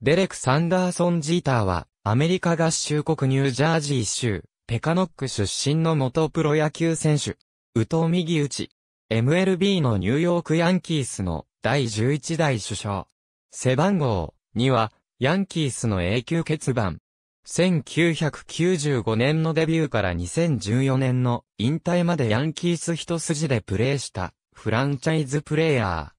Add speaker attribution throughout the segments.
Speaker 1: デレク・サンダーソン・ジーターは、アメリカ合衆国ニュージャージー州、ペカノック出身の元プロ野球選手。宇藤右打ち。MLB のニューヨークヤンキースの第11代首相。背番号には、ヤンキースの永久欠番。1995年のデビューから2014年の引退までヤンキース一筋でプレーしたフランチャイズプレイヤー。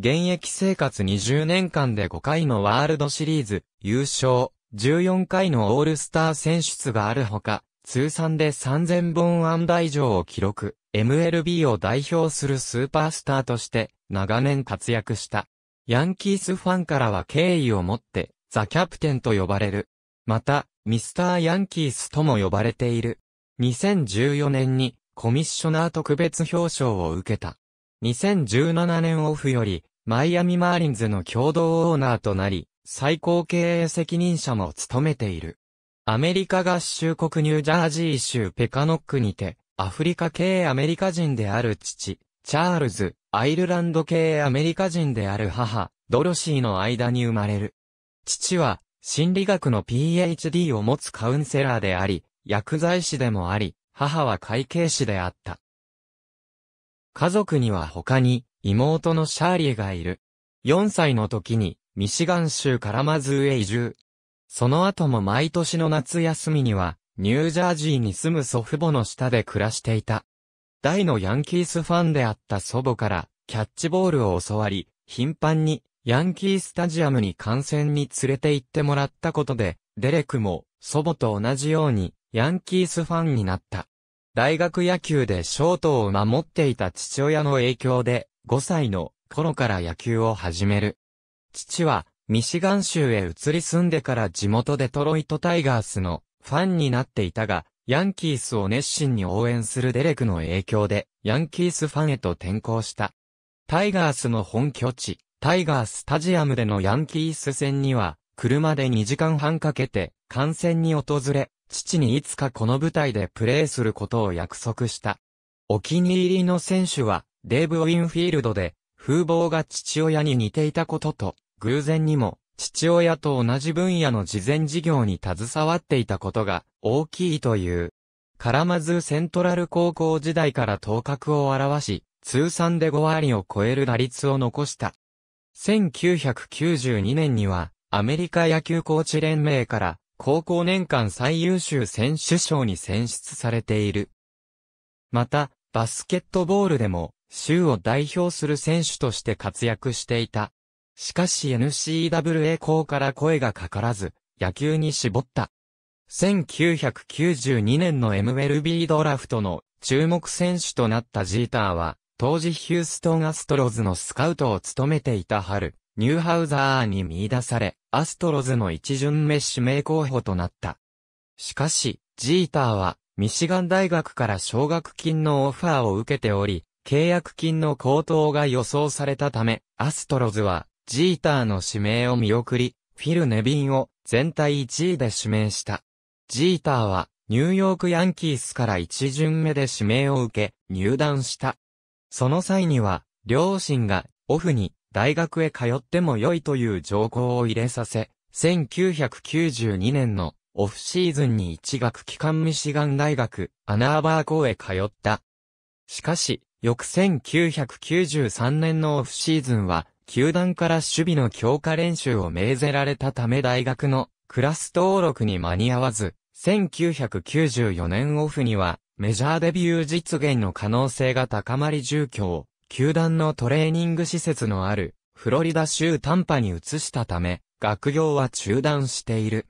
Speaker 1: 現役生活20年間で5回のワールドシリーズ、優勝、14回のオールスター選出があるほか、通算で3000本安打以上を記録、MLB を代表するスーパースターとして長年活躍した。ヤンキースファンからは敬意を持って、ザ・キャプテンと呼ばれる。また、ミスター・ヤンキースとも呼ばれている。2014年にコミッショナー特別表彰を受けた。2017年オフよりマイアミマーリンズの共同オーナーとなり、最高経営責任者も務めている。アメリカ合衆国ニュージャージー州ペカノックにて、アフリカ系アメリカ人である父、チャールズ、アイルランド系アメリカ人である母、ドロシーの間に生まれる。父は、心理学の PhD を持つカウンセラーであり、薬剤師でもあり、母は会計士であった。家族には他に、妹のシャーリーがいる。4歳の時に、ミシガン州カラマズーへ移住。その後も毎年の夏休みには、ニュージャージーに住む祖父母の下で暮らしていた。大のヤンキースファンであった祖母から、キャッチボールを教わり、頻繁に、ヤンキースタジアムに観戦に連れて行ってもらったことで、デレクも、祖母と同じように、ヤンキースファンになった。大学野球でショートを守っていた父親の影響で、5歳の頃から野球を始める。父は、ミシガン州へ移り住んでから地元デトロイトタイガースのファンになっていたが、ヤンキースを熱心に応援するデレクの影響で、ヤンキースファンへと転向した。タイガースの本拠地、タイガースタジアムでのヤンキース戦には、車で2時間半かけて、観戦に訪れ、父にいつかこの舞台でプレーすることを約束した。お気に入りの選手は、デーブ・ウィンフィールドで、風貌が父親に似ていたことと、偶然にも、父親と同じ分野の慈善事業に携わっていたことが大きいという。カラマズセントラル高校時代から頭角を現し、通算で5割を超える打率を残した。1992年には、アメリカ野球コーチ連盟から、高校年間最優秀選手賞に選出されている。また、バスケットボールでも、州を代表する選手として活躍していた。しかし n c w a 校から声がかからず、野球に絞った。1992年の MLB ドラフトの注目選手となったジーターは、当時ヒューストンアストロズのスカウトを務めていた春、ニューハウザーに見出され、アストロズの一巡目指名候補となった。しかし、ジーターは、ミシガン大学から奨学金のオファーを受けており、契約金の高騰が予想されたため、アストロズは、ジーターの指名を見送り、フィル・ネビンを全体1位で指名した。ジーターは、ニューヨークヤンキースから1巡目で指名を受け、入団した。その際には、両親が、オフに、大学へ通っても良いという条項を入れさせ、1992年の、オフシーズンに一学期間ミシガン大学、アナーバー校へ通った。しかし、翌1993年のオフシーズンは、球団から守備の強化練習を命ぜられたため大学のクラス登録に間に合わず、1994年オフには、メジャーデビュー実現の可能性が高まり住居を、球団のトレーニング施設のある、フロリダ州タンパに移したため、学業は中断している。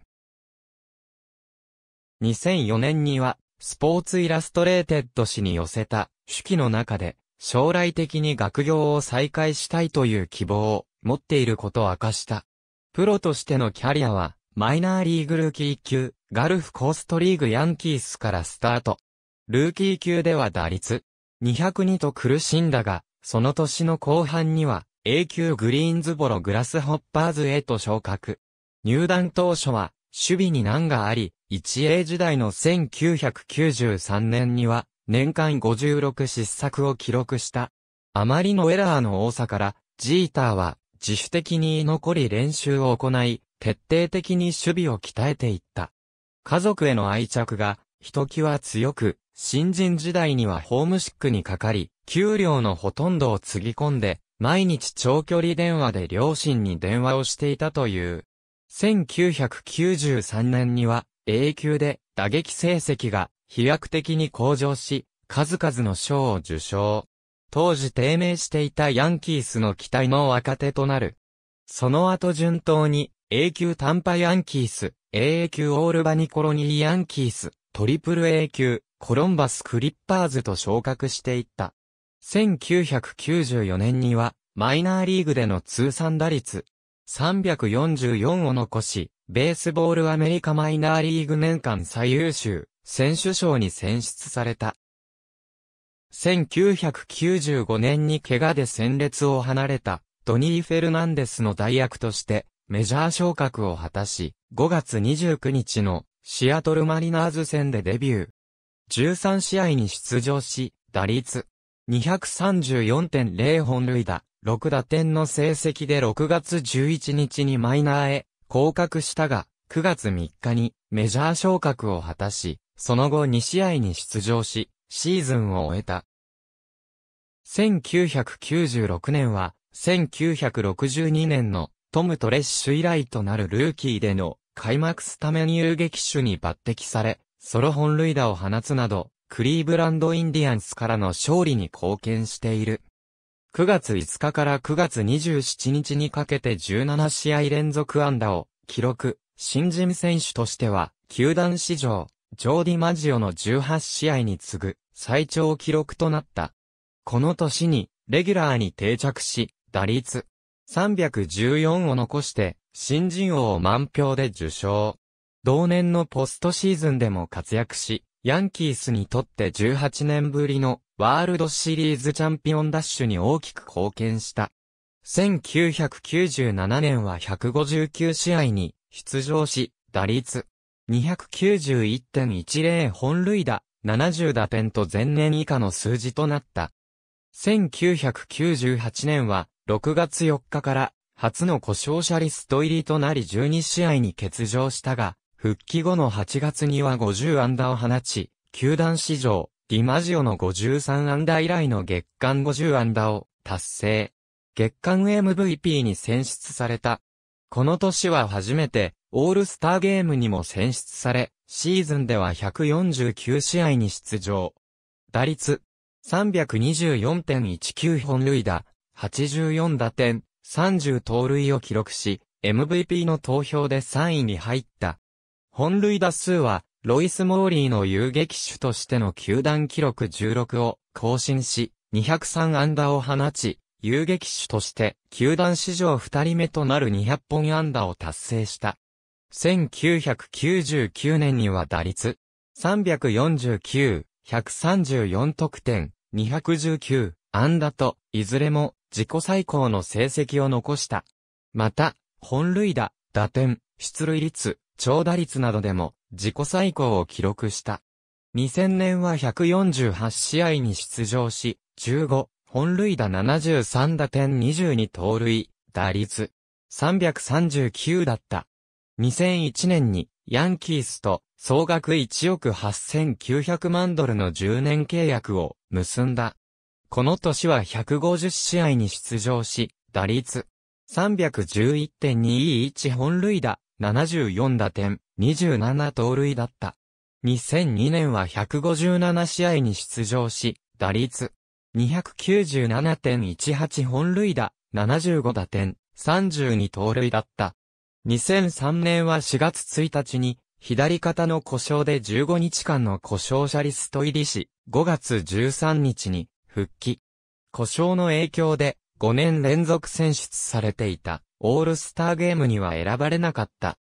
Speaker 1: 2004年には、スポーツイラストレーテッド氏に寄せた、手記の中で、将来的に学業を再開したいという希望を持っていることを明かした。プロとしてのキャリアは、マイナーリーグルーキー級、ガルフコーストリーグヤンキースからスタート。ルーキー級では打率202と苦しんだが、その年の後半には A 級グリーンズボログラスホッパーズへと昇格。入団当初は守備に難があり、1A 時代の1993年には年間56失策を記録した。あまりのエラーの多さから、ジーターは自主的に残り練習を行い、徹底的に守備を鍛えていった。家族への愛着が、ひときわ強く、新人時代にはホームシックにかかり、給料のほとんどをつぎ込んで、毎日長距離電話で両親に電話をしていたという。1993年には、永久で打撃成績が飛躍的に向上し、数々の賞を受賞。当時低迷していたヤンキースの期待の若手となる。その後順当に、A 級短波ヤンキース、AA 級オールバニコロニーヤンキース、トリプル A 級、コロンバスクリッパーズと昇格していった。1994年には、マイナーリーグでの通算打率、344を残し、ベースボールアメリカマイナーリーグ年間最優秀、選手賞に選出された。1995年に怪我で戦列を離れたドニー・フェルナンデスの代役としてメジャー昇格を果たし、5月29日のシアトルマリナーズ戦でデビュー。13試合に出場し、打率234.0本塁打、6打点の成績で6月11日にマイナーへ降格したが、9月3日にメジャー昇格を果たし、その後2試合に出場し、シーズンを終えた。1996年は、1962年のトム・トレッシュ以来となるルーキーでの開幕スタメン遊撃手に抜擢され、ソロ本塁打を放つなど、クリーブランド・インディアンスからの勝利に貢献している。9月5日から9月27日にかけて17試合連続安打を記録、新人選手としては、球団史上ジョーディ・マジオの18試合に次ぐ最長記録となった。この年に、レギュラーに定着し、打率314を残して、新人王を満票で受賞。同年のポストシーズンでも活躍し、ヤンキースにとって18年ぶりのワールドシリーズチャンピオンダッシュに大きく貢献した。1997年は159試合に出場し、打率291.10本塁打、70打点と前年以下の数字となった。1998年は、6月4日から、初の故障者リスト入りとなり12試合に欠場したが、復帰後の8月には50安打を放ち、球団史上、ディマジオの53安打以来の月間50安打を達成。月間 MVP に選出された。この年は初めてオールスターゲームにも選出され、シーズンでは149試合に出場。打率324.19本塁打、84打点、30盗塁を記録し、MVP の投票で3位に入った。本塁打数は、ロイス・モーリーの遊撃手としての球団記録16を更新し、203安打を放ち、遊撃手として、球団史上2人目となる200本安打を達成した。1999年には打率349、134得点、219、安打と、いずれも自己最高の成績を残した。また、本塁打、打点、出塁率、長打率などでも自己最高を記録した。2000年は148試合に出場し、15、本塁打73打点22盗塁、打率339だった。2001年にヤンキースと総額1億8900万ドルの10年契約を結んだ。この年は150試合に出場し、打率311.21本塁打、74打点、27盗塁だった。2002年は157試合に出場し、打率297.18本塁打、75打点、32盗塁だった。2003年は4月1日に、左肩の故障で15日間の故障者リスト入りし、5月13日に復帰。故障の影響で5年連続選出されていたオールスターゲームには選ばれなかった。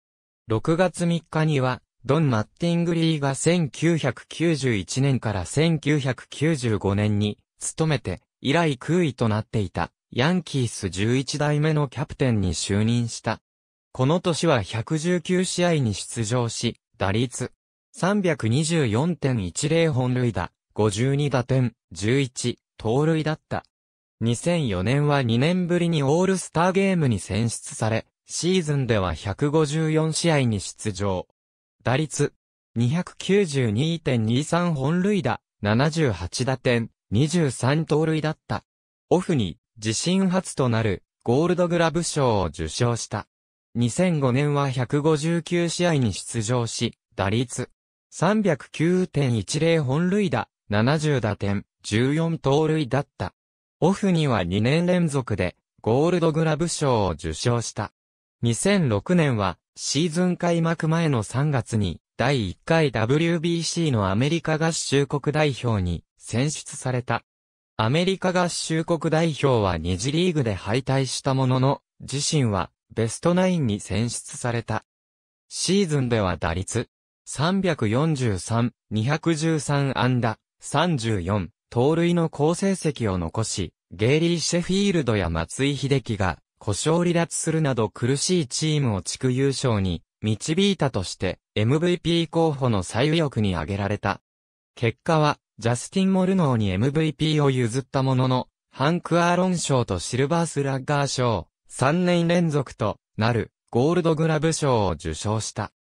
Speaker 1: 6月3日には、ドン・マッティングリーが1991年から1995年に務めて以来空位となっていたヤンキース11代目のキャプテンに就任した。この年は119試合に出場し、打率324.10本塁打、52打点、11、盗塁だった。2004年は2年ぶりにオールスターゲームに選出され、シーズンでは154試合に出場。打率292.23本塁打、78打点、23盗塁だった。オフに自身初となるゴールドグラブ賞を受賞した。2005年は159試合に出場し、打率309.10本塁打、70打点、14盗塁だった。オフには2年連続でゴールドグラブ賞を受賞した。2006年はシーズン開幕前の3月に第1回 WBC のアメリカ合衆国代表に選出された。アメリカ合衆国代表は2次リーグで敗退したものの、自身はベストナインに選出された。シーズンでは打率、343、213安打、34、盗塁の好成績を残し、ゲイリー・シェフィールドや松井秀喜が、故障離脱するなど苦しいチームを地区優勝に導いたとして MVP 候補の最右翼に挙げられた。結果はジャスティン・モルノーに MVP を譲ったものの、ハンク・アーロン賞とシルバースラッガー賞、3年連続となるゴールドグラブ賞を受賞した。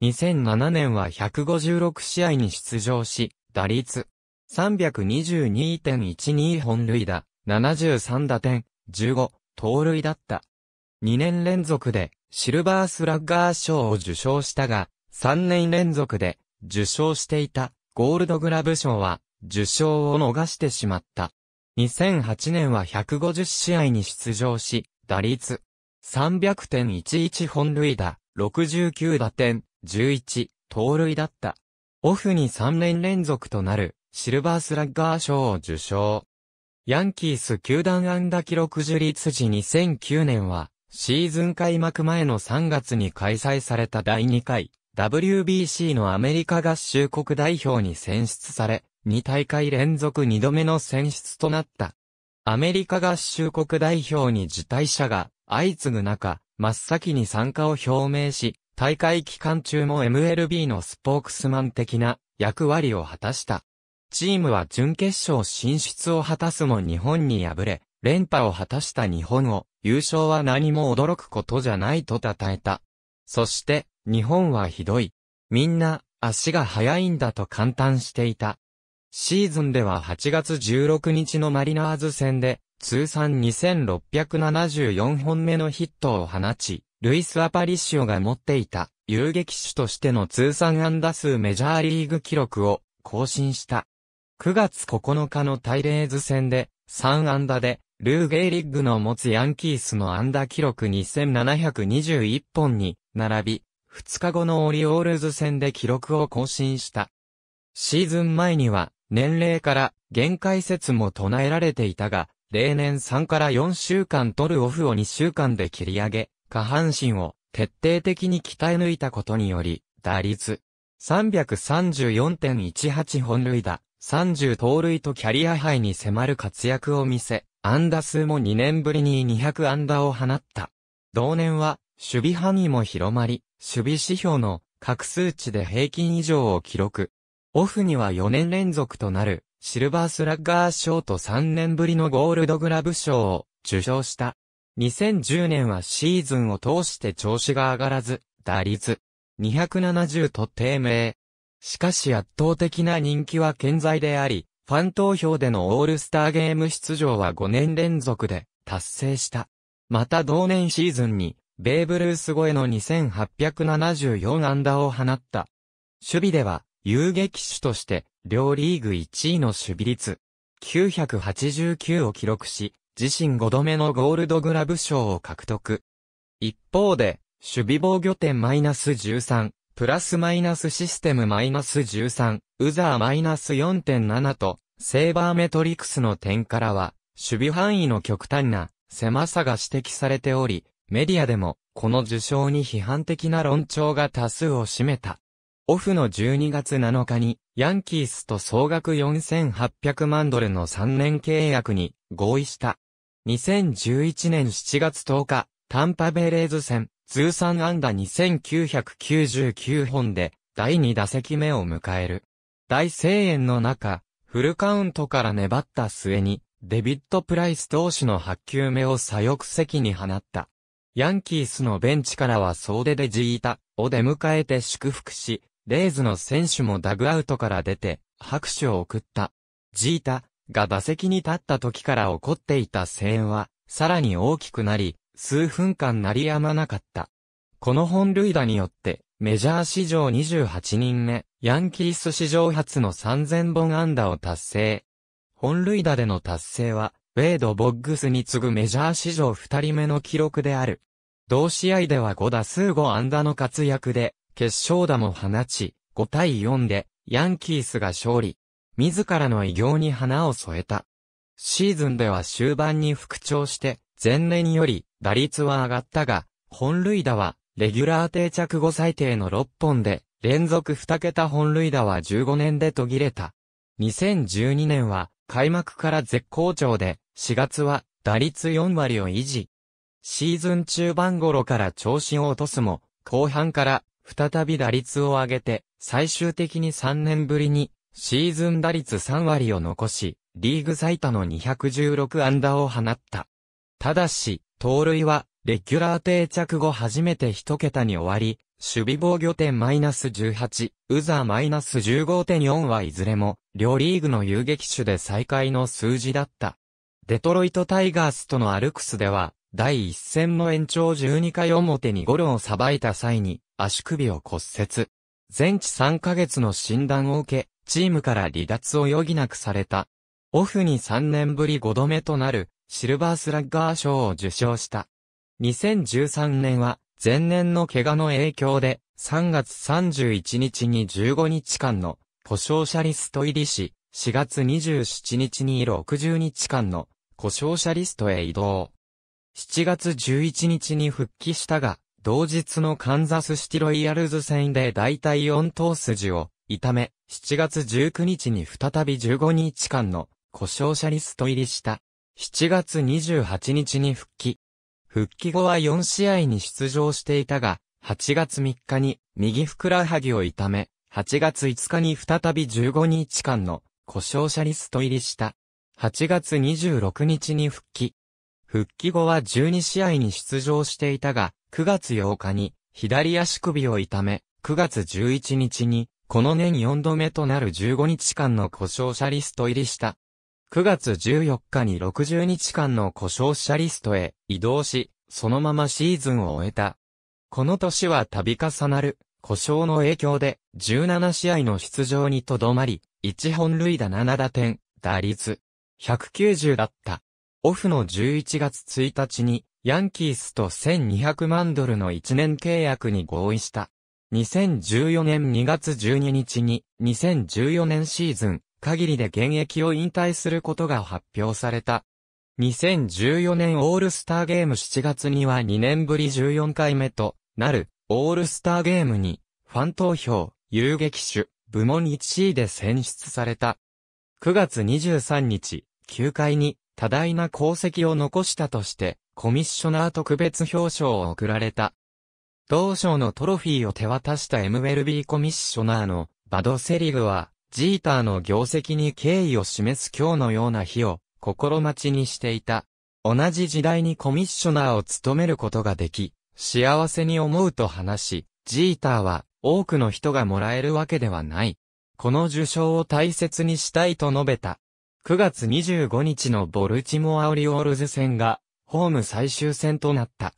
Speaker 1: 2007年は156試合に出場し、打率322.12本塁打、73打点、15、盗塁だった。2年連続でシルバースラッガー賞を受賞したが、3年連続で受賞していたゴールドグラブ賞は受賞を逃してしまった。2008年は150試合に出場し、打率、300.11本塁打、69打点、11、盗塁だった。オフに3年連続となる、シルバースラッガー賞を受賞。ヤンキース球団安打記録樹立時2009年は、シーズン開幕前の3月に開催された第2回 WBC のアメリカ合衆国代表に選出され、2大会連続2度目の選出となった。アメリカ合衆国代表に辞退者が相次ぐ中、真っ先に参加を表明し、大会期間中も MLB のスポークスマン的な役割を果たした。チームは準決勝進出を果たすも日本に敗れ、連覇を果たした日本を、優勝は何も驚くことじゃないと称えた。そして、日本はひどい。みんな、足が速いんだと簡単していた。シーズンでは8月16日のマリナーズ戦で、通算2674本目のヒットを放ち、ルイス・アパリッシオが持っていた遊撃手としての通算安打数メジャーリーグ記録を更新した。9月9日のタイレーズ戦で3安打でルー・ゲイリッグの持つヤンキースの安打記録2721本に並び、2日後のオリオールズ戦で記録を更新した。シーズン前には年齢から限界説も唱えられていたが、例年3から4週間取るオフを2週間で切り上げ、下半身を徹底的に鍛え抜いたことにより、打率334.18本塁打、30盗塁とキャリアハイに迫る活躍を見せ、安打数も2年ぶりに200安打を放った。同年は、守備範囲も広まり、守備指標の各数値で平均以上を記録。オフには4年連続となる、シルバースラッガー賞と3年ぶりのゴールドグラブ賞を受賞した。2010年はシーズンを通して調子が上がらず、打率270と低迷。しかし圧倒的な人気は健在であり、ファン投票でのオールスターゲーム出場は5年連続で達成した。また同年シーズンに、ベーブ・ルース超えの2874安打を放った。守備では、遊撃手として、両リーグ1位の守備率、989を記録し、自身5度目のゴールドグラブ賞を獲得。一方で、守備防御点マイナス13、プラスマイナスシステムマイナス13、ウザーマイナス4.7と、セーバーメトリクスの点からは、守備範囲の極端な狭さが指摘されており、メディアでも、この受賞に批判的な論調が多数を占めた。オフの12月7日に、ヤンキースと総額4800万ドルの3年契約に合意した。2011年7月10日、タンパベレーズ戦、通算安打2999本で、第2打席目を迎える。大声援の中、フルカウントから粘った末に、デビッド・プライス投手の8球目を左翼席に放った。ヤンキースのベンチからは総出でジータを出迎えて祝福し、レイズの選手もダグアウトから出て、拍手を送った。ジータが打席に立った時から起こっていた声援は、さらに大きくなり、数分間鳴り止まなかった。この本塁打によって、メジャー史上28人目、ヤンキース史上初の3000本安打を達成。本塁打での達成は、ウェイド・ボッグスに次ぐメジャー史上2人目の記録である。同試合では5打数5安打の活躍で、決勝打も放ち、5対4で、ヤンキースが勝利。自らの偉業に花を添えた。シーズンでは終盤に復調して、前年より打率は上がったが、本塁打は、レギュラー定着後最低の6本で、連続2桁本塁打は15年で途切れた。2012年は、開幕から絶好調で、4月は、打率4割を維持。シーズン中盤頃から調子を落とすも、後半から再び打率を上げて、最終的に3年ぶりに、シーズン打率3割を残し、リーグ最多の216安打を放った。ただし、盗塁は、レギュラー定着後初めて一桁に終わり、守備防御点マイナス18、ウザーマイナス15.4はいずれも、両リーグの遊撃手で最下位の数字だった。デトロイトタイガースとのアルクスでは、第一戦の延長12回表にゴロをさばいた際に足首を骨折。全治3ヶ月の診断を受け、チームから離脱を余儀なくされた。オフに3年ぶり5度目となるシルバースラッガー賞を受賞した。2013年は前年の怪我の影響で3月31日に15日間の故障者リスト入りし、4月27日に60日間の故障者リストへ移動。7月11日に復帰したが、同日のカンザスシティロイヤルズ戦で大体4頭筋を痛め、7月19日に再び15日間の故障者リスト入りした。7月28日に復帰。復帰後は4試合に出場していたが、8月3日に右ふくらはぎを痛め、8月5日に再び15日間の故障者リスト入りした。8月26日に復帰。復帰後は12試合に出場していたが、9月8日に左足首を痛め、9月11日に、この年4度目となる15日間の故障者リスト入りした。9月14日に60日間の故障者リストへ移動し、そのままシーズンを終えた。この年は度重なる故障の影響で17試合の出場にとどまり、1本塁打7打点、打率190だった。オフの11月1日に、ヤンキースと1200万ドルの1年契約に合意した。2014年2月12日に、2014年シーズン、限りで現役を引退することが発表された。2014年オールスターゲーム7月には2年ぶり14回目となるオールスターゲームにファン投票、遊撃手、部門1位で選出された。9月23日、9回に多大な功績を残したとして、コミッショナー特別表彰を贈られた。同賞のトロフィーを手渡した MLB コミッショナーのバドセリグは、ジーターの業績に敬意を示す今日のような日を心待ちにしていた。同じ時代にコミッショナーを務めることができ、幸せに思うと話し、ジーターは多くの人がもらえるわけではない。この受賞を大切にしたいと述べた。9月25日のボルチモア・オリオールズ戦が、ホーム最終戦となった。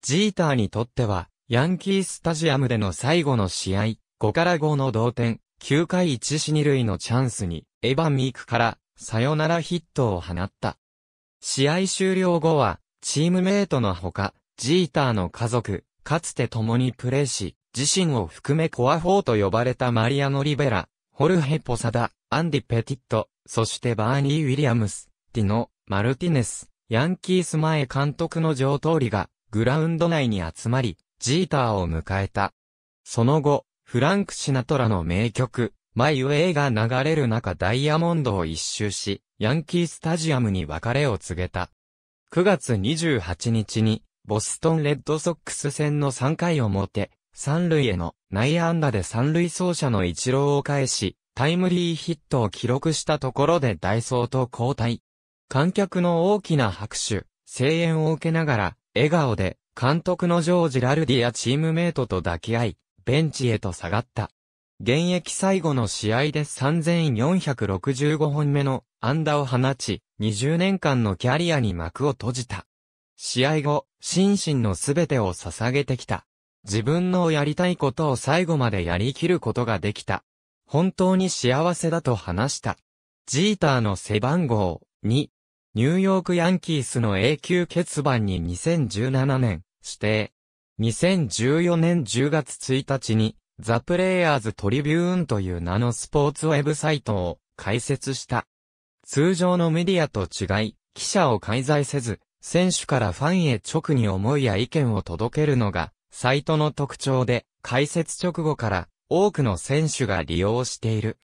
Speaker 1: ジーターにとっては、ヤンキースタジアムでの最後の試合、5から5の同点、9回1死2塁のチャンスに、エヴァン・ミークから、サヨナラヒットを放った。試合終了後は、チームメイトのほか、ジーターの家族、かつて共にプレーし、自身を含めコア4と呼ばれたマリアノ・リベラ、ホルヘ・ポサダ、アンディ・ペティット、そしてバーニー・ウィリアムス、ティノ、マルティネス、ヤンキース前監督の上通りが、グラウンド内に集まり、ジーターを迎えた。その後、フランク・シナトラの名曲、マイ・ウェイが流れる中ダイヤモンドを一周し、ヤンキースタジアムに別れを告げた。9月28日に、ボストン・レッドソックス戦の3回表、三塁への内野安打で三塁走者の一郎を返し、タイムリーヒットを記録したところでダイソーと交代。観客の大きな拍手、声援を受けながら、笑顔で、監督のジョージ・ラルディやチームメイトと抱き合い、ベンチへと下がった。現役最後の試合で3465本目の安打を放ち、20年間のキャリアに幕を閉じた。試合後、心身のすべてを捧げてきた。自分のやりたいことを最後までやりきることができた。本当に幸せだと話した。ジーターの背番号2、ニューヨークヤンキースの永久欠番に2017年指定。2014年10月1日にザ・プレイヤーズ・トリビューンという名のスポーツウェブサイトを開設した。通常のメディアと違い、記者を介在せず、選手からファンへ直に思いや意見を届けるのがサイトの特徴で、開設直後から多くの選手が利用している。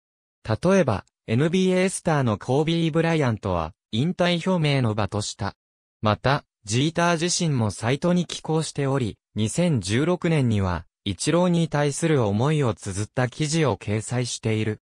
Speaker 1: 例えば、NBA スターのコービー・ブライアントは、引退表明の場とした。また、ジーター自身もサイトに寄稿しており、2016年には、一郎に対する思いを綴った記事を掲載している。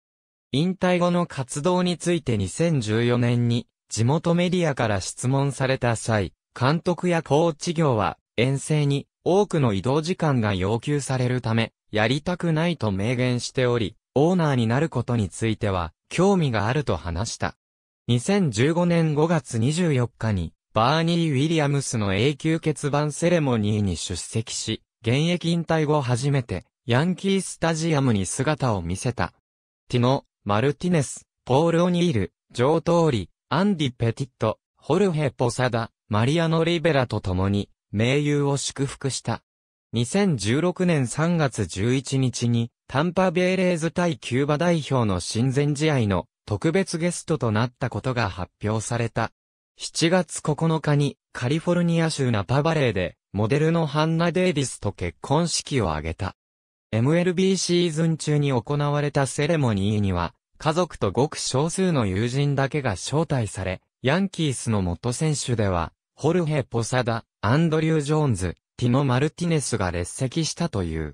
Speaker 1: 引退後の活動について2014年に、地元メディアから質問された際、監督やコーチ業は、遠征に、多くの移動時間が要求されるため、やりたくないと明言しており、オーナーになることについては、興味があると話した。2015年5月24日に、バーニー・ウィリアムスの永久欠番セレモニーに出席し、現役引退後初めて、ヤンキースタジアムに姿を見せた。ティノ、マルティネス、ポール・オニール、ジョー・トーリ、アンディ・ペティット、ホルヘ・ポサダ、マリアノ・リベラと共に、盟友を祝福した。2016年3月11日に、タンパベイレーズ対キューバ代表の親善試合の特別ゲストとなったことが発表された。7月9日にカリフォルニア州ナパバレーでモデルのハンナ・デイビスと結婚式を挙げた。MLB シーズン中に行われたセレモニーには家族とごく少数の友人だけが招待され、ヤンキースの元選手ではホルヘ・ポサダ、アンドリュー・ジョーンズ、ティノ・マルティネスが列席したという。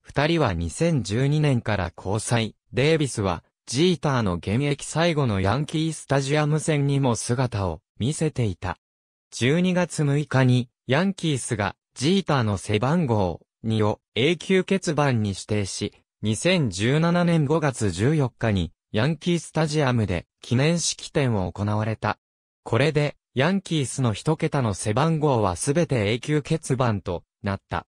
Speaker 1: 二人は2012年から交際、デイビスは、ジーターの現役最後のヤンキースタジアム戦にも姿を見せていた。12月6日に、ヤンキースが、ジーターの背番号2を永久欠番に指定し、2017年5月14日に、ヤンキースタジアムで記念式典を行われた。これで、ヤンキースの一桁の背番号はすべて永久欠番となった。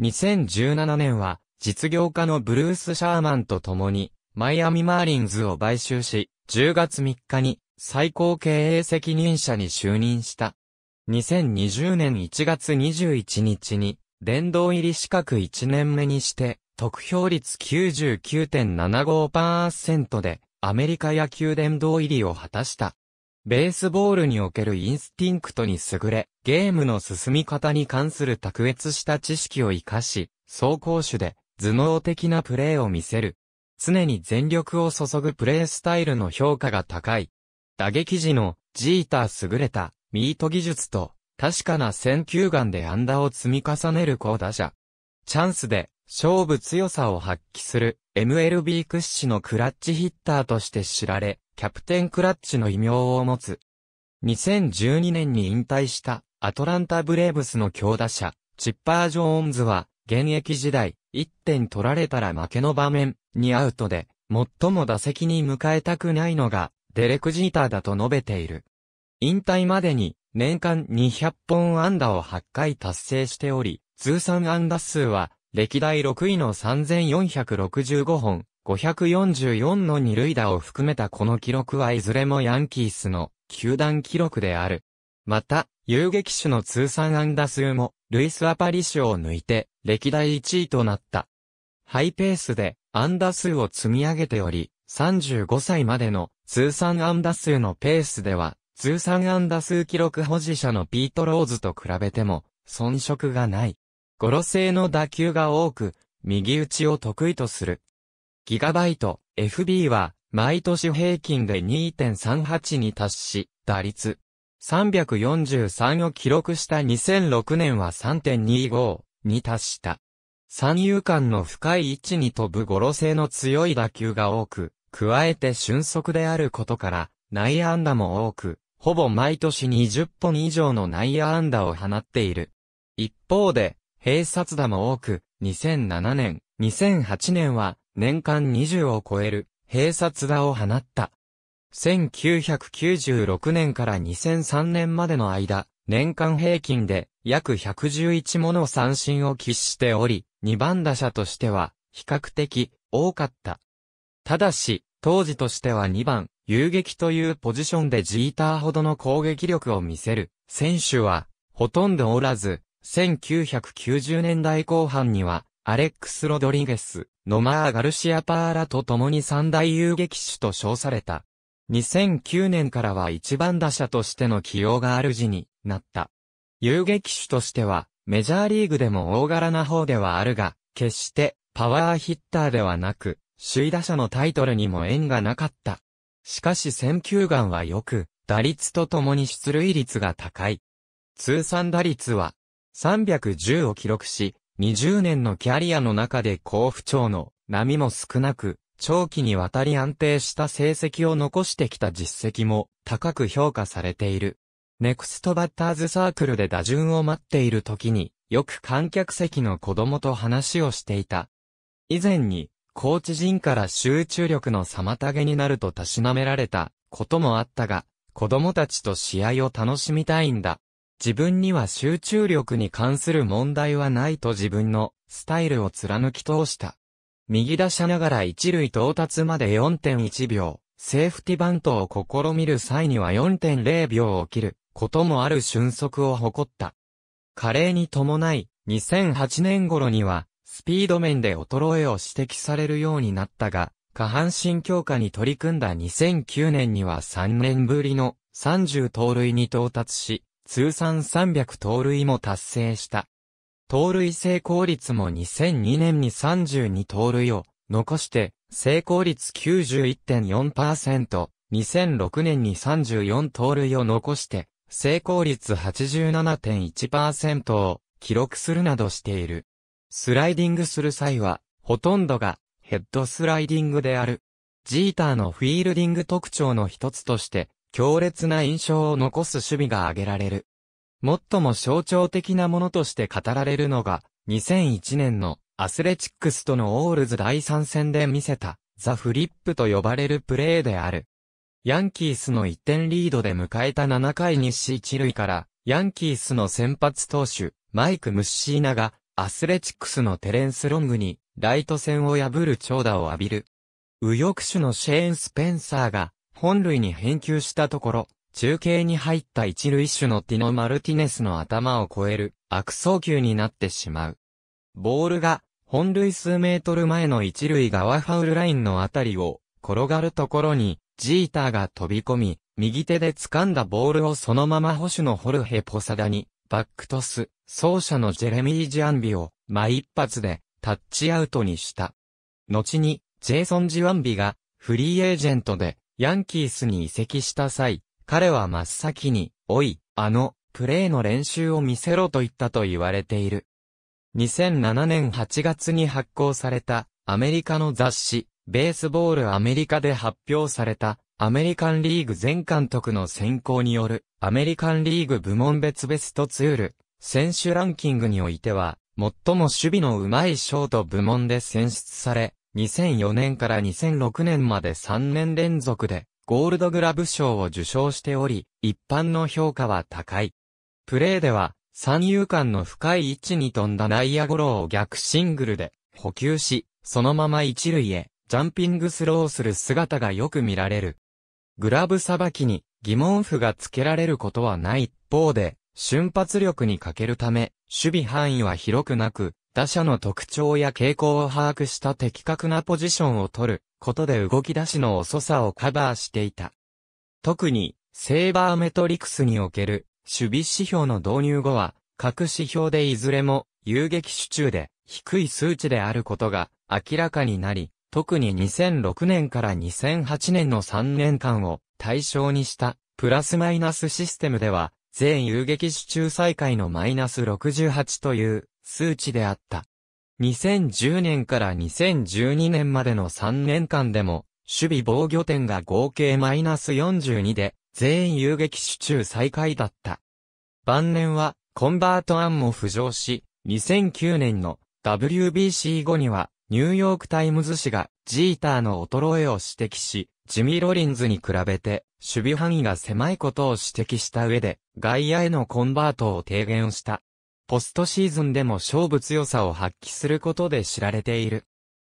Speaker 1: 2017年は、実業家のブルース・シャーマンと共に、マイアミ・マーリンズを買収し、10月3日に最高経営責任者に就任した。2020年1月21日に、殿堂入り資格1年目にして、得票率99.75%で、アメリカ野球殿堂入りを果たした。ベースボールにおけるインスティンクトに優れ、ゲームの進み方に関する卓越した知識を活かし、走行手で頭脳的なプレーを見せる。常に全力を注ぐプレースタイルの評価が高い。打撃時のジーター優れたミート技術と確かな選球眼でアンダを積み重ねる高打者。チャンスで勝負強さを発揮する MLB 屈指のクラッチヒッターとして知られ、キャプテンクラッチの異名を持つ。2012年に引退したアトランタブレーブスの強打者、チッパー・ジョーンズは、現役時代、1点取られたら負けの場面にアウトで、最も打席に迎えたくないのが、デレク・ジーターだと述べている。引退までに、年間200本安打を8回達成しており、通算安打数は、歴代6位の3465本、544の二塁打を含めたこの記録はいずれもヤンキースの球団記録である。また、遊撃手の通算安打数も、ルイス・アパリシュを抜いて、歴代1位となった。ハイペースで、安打数を積み上げており、35歳までの通算安打数のペースでは、通算安打数記録保持者のピート・ローズと比べても、遜色がない。ゴロ製の打球が多く、右打ちを得意とする。ギガバイト FB は毎年平均で2.38に達し、打率343を記録した2006年は3.25に達した。三遊間の深い位置に飛ぶゴロ性の強い打球が多く、加えて俊足であることから、内野安打も多く、ほぼ毎年20本以上の内野安打を放っている。一方で、併殺打も多く、2007年、2008年は年間20を超える、閉殺打を放った。1996年から2003年までの間、年間平均で約111もの三振を喫しており、2番打者としては比較的多かった。ただし、当時としては2番、遊撃というポジションでジーターほどの攻撃力を見せる選手はほとんどおらず、1990年代後半にはアレックス・ロドリゲス、ノマー・ガルシア・パーラと共に三大遊撃手と称された。2009年からは一番打者としての起用が主になった。遊撃手としては、メジャーリーグでも大柄な方ではあるが、決してパワーヒッターではなく、首位打者のタイトルにも縁がなかった。しかし選球眼は良く、打率とともに出塁率が高い。通算打率は310を記録し、20年のキャリアの中で甲府町の波も少なく、長期にわたり安定した成績を残してきた実績も高く評価されている。ネクストバッターズサークルで打順を待っている時に、よく観客席の子供と話をしていた。以前に、コーチ陣から集中力の妨げになるとたしなめられたこともあったが、子供たちと試合を楽しみたいんだ。自分には集中力に関する問題はないと自分のスタイルを貫き通した。右打者ながら一塁到達まで4.1秒、セーフティバントを試みる際には4.0秒を切ることもある俊足を誇った。加齢に伴い、2008年頃には、スピード面で衰えを指摘されるようになったが、下半身強化に取り組んだ2009年には3年ぶりの30盗塁に到達し、通算300盗塁も達成した。盗塁成功率も2002年に32盗塁を残して、成功率91.4%、2006年に34盗塁を残して、成功率87.1%を記録するなどしている。スライディングする際は、ほとんどがヘッドスライディングである。ジーターのフィールディング特徴の一つとして、強烈な印象を残す守備が挙げられる。最も象徴的なものとして語られるのが、2001年のアスレチックスとのオールズ第3戦で見せた、ザ・フリップと呼ばれるプレーである。ヤンキースの1点リードで迎えた7回に死一塁から、ヤンキースの先発投手、マイク・ムッシーナが、アスレチックスのテレンス・ロングに、ライト線を破る長打を浴びる。右翼手のシェーン・スペンサーが、本塁に返球したところ、中継に入った一塁手のティノ・マルティネスの頭を越える悪送球になってしまう。ボールが本塁数メートル前の一塁側ファウルラインのあたりを転がるところにジーターが飛び込み、右手で掴んだボールをそのまま保守のホルヘ・ポサダにバックトス、走者のジェレミー・ジアンビを真一発でタッチアウトにした。後にジェイソン・ジワンビがフリーエージェントでヤンキースに移籍した際、彼は真っ先に、おい、あの、プレーの練習を見せろと言ったと言われている。2007年8月に発行された、アメリカの雑誌、ベースボールアメリカで発表された、アメリカンリーグ前監督の選考による、アメリカンリーグ部門別ベストツール、選手ランキングにおいては、最も守備の上手いショート部門で選出され、2004年から2006年まで3年連続でゴールドグラブ賞を受賞しており、一般の評価は高い。プレーでは、三遊間の深い位置に飛んだ内野ゴロを逆シングルで補給し、そのまま一塁へジャンピングスローする姿がよく見られる。グラブさばきに疑問符がつけられることはない一方で、瞬発力に欠けるため、守備範囲は広くなく、打者の特徴や傾向を把握した的確なポジションを取ることで動き出しの遅さをカバーしていた。特に、セーバーメトリクスにおける守備指標の導入後は、各指標でいずれも遊撃手中で低い数値であることが明らかになり、特に2006年から2008年の3年間を対象にしたプラスマイナスシステムでは、全遊撃手中再開のマイナス68という数値であった。2010年から2012年までの3年間でも、守備防御点が合計マイナス42で、全員遊撃手中最下位だった。晩年は、コンバート案も浮上し、2009年の WBC 後には、ニューヨークタイムズ紙が、ジーターの衰えを指摘し、ジミロリンズに比べて、守備範囲が狭いことを指摘した上で、外野へのコンバートを提言した。ポストシーズンでも勝負強さを発揮することで知られている。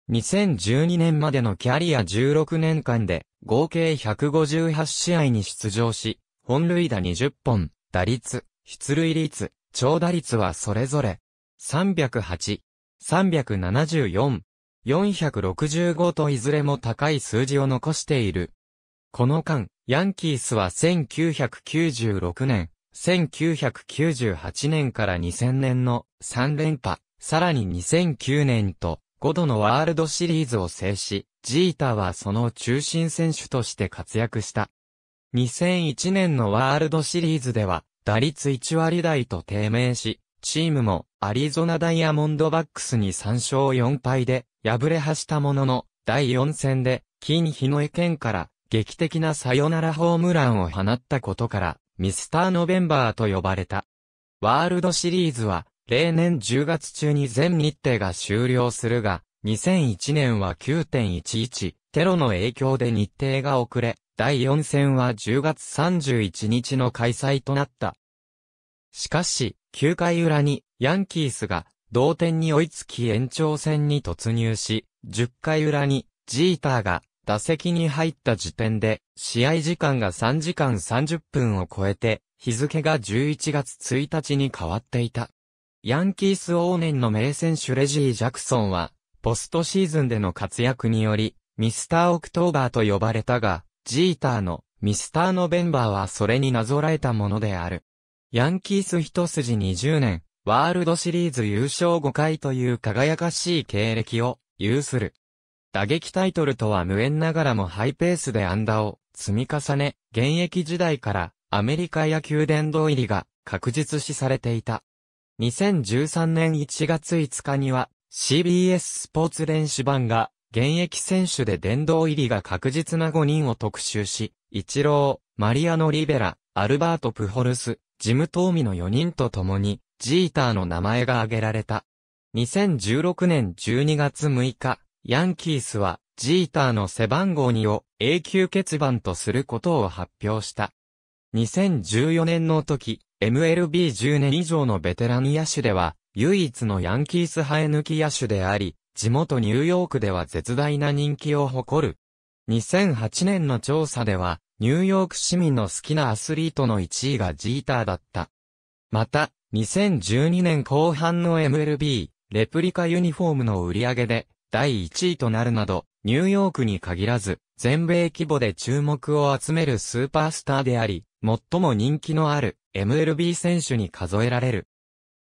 Speaker 1: 2012年までのキャリア16年間で、合計158試合に出場し、本塁打20本、打率、出塁率、長打率はそれぞれ、308、374、465といずれも高い数字を残している。この間、ヤンキースは1996年、1998年から2000年の3連覇、さらに2009年と5度のワールドシリーズを制し、ジータはその中心選手として活躍した。2001年のワールドシリーズでは、打率1割台と低迷し、チームもアリゾナダイヤモンドバックスに3勝4敗で敗れはしたものの、第4戦で金日の意見から劇的なサヨナラホームランを放ったことから、ミスターノベンバーと呼ばれた。ワールドシリーズは、例年10月中に全日程が終了するが、2001年は9.11、テロの影響で日程が遅れ、第4戦は10月31日の開催となった。しかし、9回裏に、ヤンキースが、同点に追いつき延長戦に突入し、10回裏に、ジーターが、打席に入った時点で、試合時間が3時間30分を超えて、日付が11月1日に変わっていた。ヤンキース往年の名選手レジー・ジャクソンは、ポストシーズンでの活躍により、ミスター・オクトーバーと呼ばれたが、ジーターのミスター・ノベンバーはそれになぞらえたものである。ヤンキース一筋20年、ワールドシリーズ優勝5回という輝かしい経歴を有する。打撃タイトルとは無縁ながらもハイペースでアンダーを積み重ね、現役時代からアメリカ野球殿堂入りが確実視されていた。2013年1月5日には CBS スポーツ電子版が現役選手で殿堂入りが確実な5人を特集し、イチロー、マリアノ・リベラ、アルバート・プホルス、ジム・トーミの4人と共に、ジーターの名前が挙げられた。2016年12月6日、ヤンキースは、ジーターの背番号2を永久欠番とすることを発表した。2014年の時、MLB10 年以上のベテラン野手では、唯一のヤンキース生え抜き野手であり、地元ニューヨークでは絶大な人気を誇る。2008年の調査では、ニューヨーク市民の好きなアスリートの1位がジーターだった。また、2012年後半の MLB、レプリカユニフォームの売り上げで、第1位となるなど、ニューヨークに限らず、全米規模で注目を集めるスーパースターであり、最も人気のある MLB 選手に数えられる。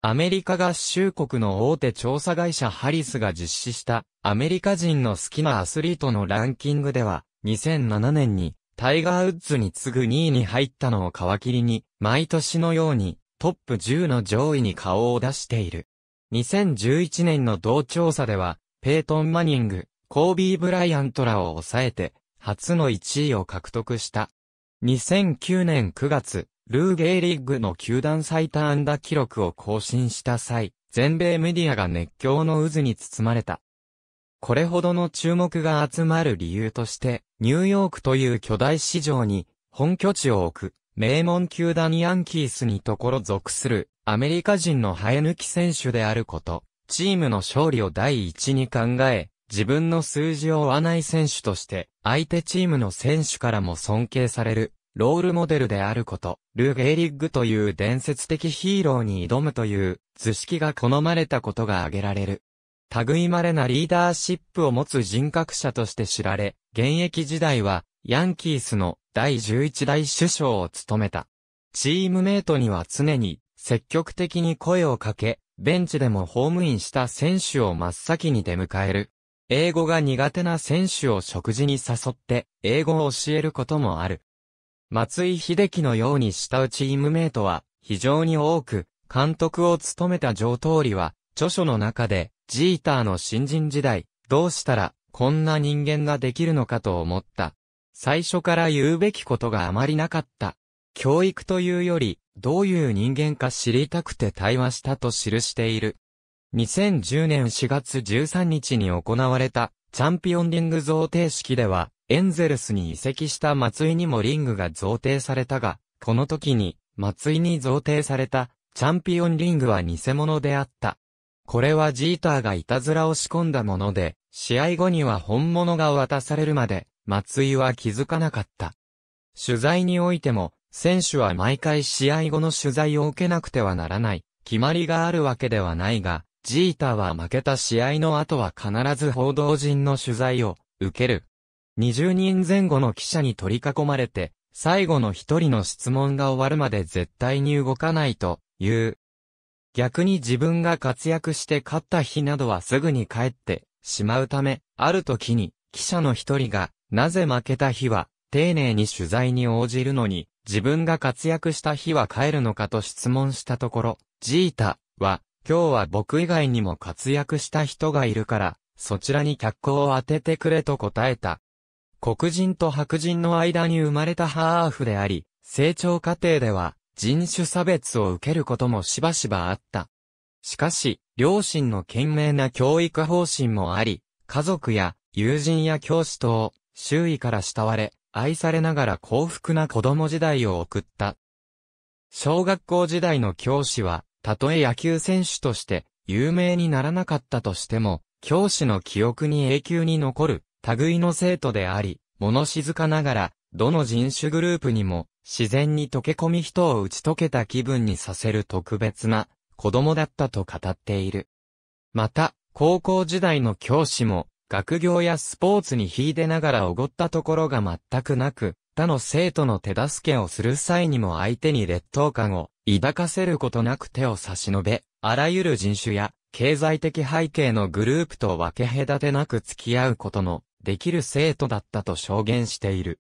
Speaker 1: アメリカ合衆国の大手調査会社ハリスが実施したアメリカ人の好きなアスリートのランキングでは、2007年にタイガー・ウッズに次ぐ2位に入ったのを皮切りに、毎年のようにトップ10の上位に顔を出している。2011年の同調査では、ペイトン・マニング、コービー・ブライアントらを抑えて、初の1位を獲得した。2009年9月、ルー・ゲイリッグの球団最多安打記録を更新した際、全米メディアが熱狂の渦に包まれた。これほどの注目が集まる理由として、ニューヨークという巨大市場に本拠地を置く、名門球団ヤンキースにところ属するアメリカ人の生え抜き選手であること、チームの勝利を第一に考え、自分の数字を追わない選手として、相手チームの選手からも尊敬される、ロールモデルであること、ルーゲーリッグという伝説的ヒーローに挑むという、図式が好まれたことが挙げられる。類まれなリーダーシップを持つ人格者として知られ、現役時代は、ヤンキースの第11代首相を務めた。チームメイトには常に、積極的に声をかけ、ベンチでもホームインした選手を真っ先に出迎える。英語が苦手な選手を食事に誘って、英語を教えることもある。松井秀喜のように慕うチームメイトは非常に多く、監督を務めた上通りは、著書の中で、ジーターの新人時代、どうしたら、こんな人間ができるのかと思った。最初から言うべきことがあまりなかった。教育というより、どういう人間か知りたくて対話したと記している。2010年4月13日に行われた、チャンピオンリング贈呈式では、エンゼルスに移籍した松井にもリングが贈呈されたが、この時に、松井に贈呈された、チャンピオンリングは偽物であった。これはジーターがいたずらを仕込んだもので、試合後には本物が渡されるまで、松井は気づかなかった。取材においても、選手は毎回試合後の取材を受けなくてはならない、決まりがあるわけではないが、ジータは負けた試合の後は必ず報道陣の取材を受ける。20人前後の記者に取り囲まれて、最後の一人の質問が終わるまで絶対に動かないという。逆に自分が活躍して勝った日などはすぐに帰ってしまうため、ある時に記者の一人が、なぜ負けた日は丁寧に取材に応じるのに、自分が活躍した日は帰るのかと質問したところ、ジータは、今日は僕以外にも活躍した人がいるから、そちらに脚光を当ててくれと答えた。黒人と白人の間に生まれたハーフであり、成長過程では人種差別を受けることもしばしばあった。しかし、両親の懸命な教育方針もあり、家族や友人や教師等、周囲から慕われ、愛されながら幸福な子供時代を送った。小学校時代の教師は、たとえ野球選手として有名にならなかったとしても、教師の記憶に永久に残る、類の生徒であり、物静かながら、どの人種グループにも、自然に溶け込み人を打ち解けた気分にさせる特別な、子供だったと語っている。また、高校時代の教師も、学業やスポーツに秀でながらおごったところが全くなく、他の生徒の手助けをする際にも相手に劣等感を抱かせることなく手を差し伸べ、あらゆる人種や経済的背景のグループと分け隔てなく付き合うことのできる生徒だったと証言している。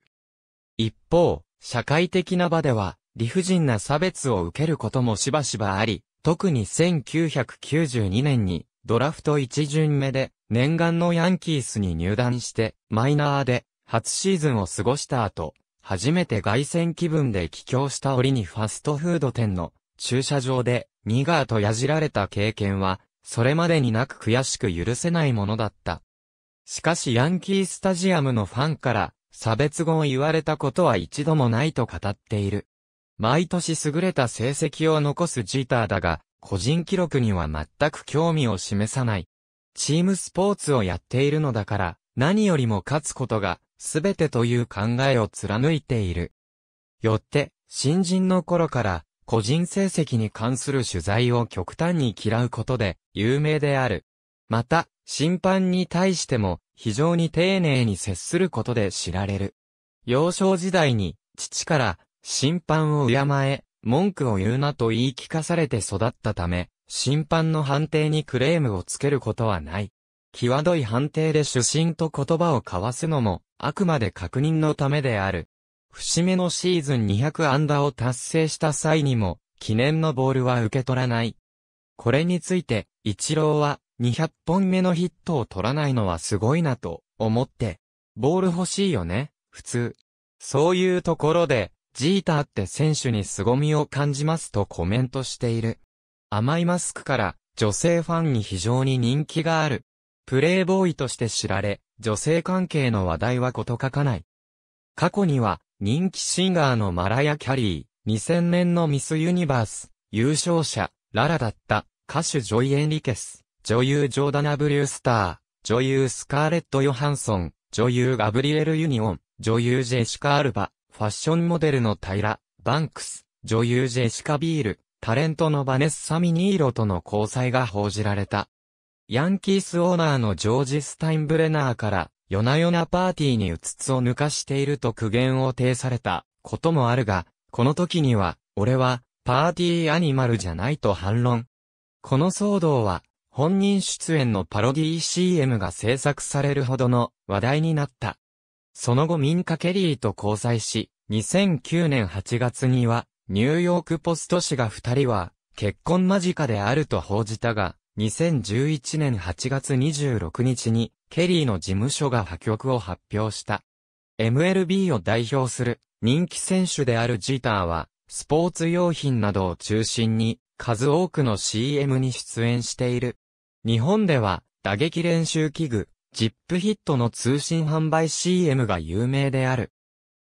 Speaker 1: 一方、社会的な場では理不尽な差別を受けることもしばしばあり、特に1992年にドラフト一巡目で念願のヤンキースに入団して、マイナーで、初シーズンを過ごした後、初めて外戦気分で帰郷した折にファストフード店の駐車場でニガーとやじられた経験は、それまでになく悔しく許せないものだった。しかしヤンキースタジアムのファンから差別語を言われたことは一度もないと語っている。毎年優れた成績を残すジーターだが、個人記録には全く興味を示さない。チームスポーツをやっているのだから、何よりも勝つことが、すべてという考えを貫いている。よって、新人の頃から、個人成績に関する取材を極端に嫌うことで、有名である。また、審判に対しても、非常に丁寧に接することで知られる。幼少時代に、父から、審判を敬え、文句を言うなと言い聞かされて育ったため、審判の判定にクレームをつけることはない。際どい判定で主審と言葉を交わすのも、あくまで確認のためである。節目のシーズン200安打を達成した際にも、記念のボールは受け取らない。これについて、一郎は、200本目のヒットを取らないのはすごいなと、思って、ボール欲しいよね、普通。そういうところで、ジーターって選手に凄みを感じますとコメントしている。甘いマスクから女性ファンに非常に人気がある。プレイボーイとして知られ、女性関係の話題はこと書かない。過去には、人気シンガーのマラヤ・キャリー、2000年のミス・ユニバース、優勝者、ララだった、歌手ジョイ・エンリケス、女優ジョーダ・ナブリュー・スター、女優スカーレット・ヨハンソン、女優ガブリエル・ユニオン、女優ジェシカ・アルバ、ファッションモデルの平、バンクス、女優ジェシカ・ビール、タレントのバネッサ・ミニーロとの交際が報じられた。ヤンキースオーナーのジョージ・スタインブレナーから、夜な夜なパーティーにうつつを抜かしていると苦言を呈されたこともあるが、この時には、俺は、パーティーアニマルじゃないと反論。この騒動は、本人出演のパロディー CM が制作されるほどの話題になった。その後民家ケリーと交際し、2009年8月にはニューヨークポスト紙が二人は結婚間近であると報じたが、2011年8月26日にケリーの事務所が破局を発表した。MLB を代表する人気選手であるジーターは、スポーツ用品などを中心に数多くの CM に出演している。日本では打撃練習器具、ジップヒットの通信販売 CM が有名である。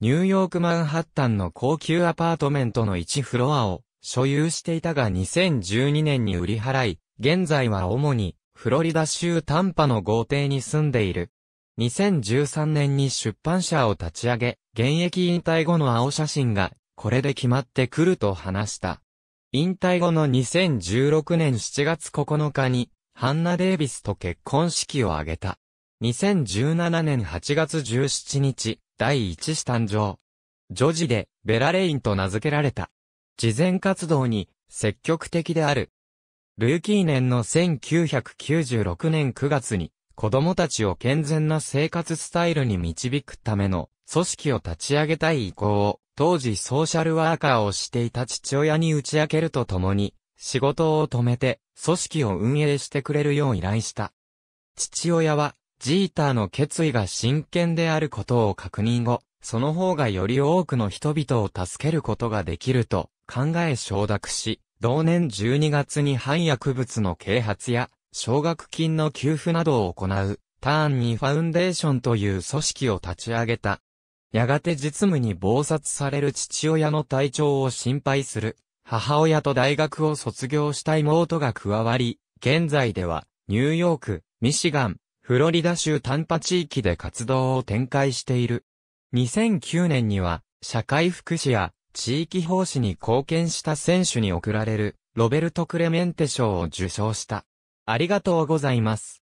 Speaker 1: ニューヨークマンハッタンの高級アパートメントの1フロアを所有していたが2012年に売り払い、現在は主にフロリダ州タンパの豪邸に住んでいる。2013年に出版社を立ち上げ、現役引退後の青写真がこれで決まってくると話した。引退後の2016年7月9日にハンナ・デイビスと結婚式を挙げた。2017年8月17日、第一子誕生。女児で、ベラレインと名付けられた。慈善活動に、積極的である。ルーキー年の1996年9月に、子供たちを健全な生活スタイルに導くための組織を立ち上げたい意向を、当時ソーシャルワーカーをしていた父親に打ち明けるとともに、仕事を止めて、組織を運営してくれるよう依頼した。父親は、ジーターの決意が真剣であることを確認後、その方がより多くの人々を助けることができると考え承諾し、同年12月に反薬物の啓発や、奨学金の給付などを行う、ターンにファウンデーションという組織を立ち上げた。やがて実務に暴殺される父親の体調を心配する、母親と大学を卒業した妹が加わり、現在では、ニューヨーク、ミシガン、フロリダ州短波地域で活動を展開している。2009年には、社会福祉や地域奉仕に貢献した選手に贈られる、ロベルト・クレメンテ賞を受賞した。ありがとうございます。